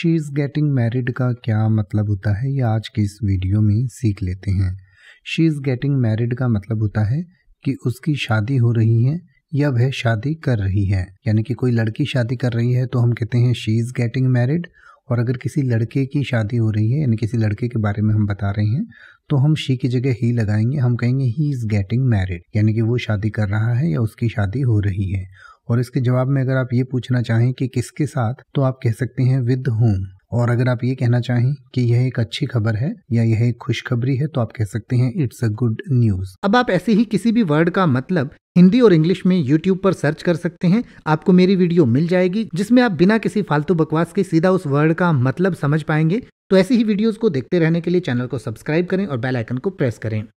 she is getting married का क्या मतलब होता है ये आज की इस वीडियो में सीख लेते हैं शी इज़ गेटिंग मैरिड का मतलब होता है कि उसकी शादी हो रही है या वह शादी कर रही है यानी कि कोई लड़की शादी कर रही है तो हम कहते हैं शी इज़ गेटिंग मैरिड और अगर किसी लड़के की शादी हो रही है यानी किसी लड़के के बारे में हम बता रहे हैं तो हम शी की जगह ही लगाएंगे हम कहेंगे ही इज़ गेटिंग मैरिड यानी कि वो शादी कर रहा है या उसकी शादी हो रही है और इसके जवाब में अगर आप ये पूछना चाहें कि किसके साथ तो आप कह सकते हैं विद होम और अगर आप ये कहना चाहें कि यह एक अच्छी खबर है या यह एक खुशखबरी है तो आप कह सकते हैं इट्स अ गुड न्यूज अब आप ऐसे ही किसी भी वर्ड का मतलब हिंदी और इंग्लिश में YouTube पर सर्च कर सकते हैं आपको मेरी वीडियो मिल जाएगी जिसमें आप बिना किसी फालतू बकवास के सीधा उस वर्ड का मतलब समझ पाएंगे तो ऐसी ही वीडियोस को देखते रहने के लिए चैनल को सब्सक्राइब करें और बेल आइकन को प्रेस करें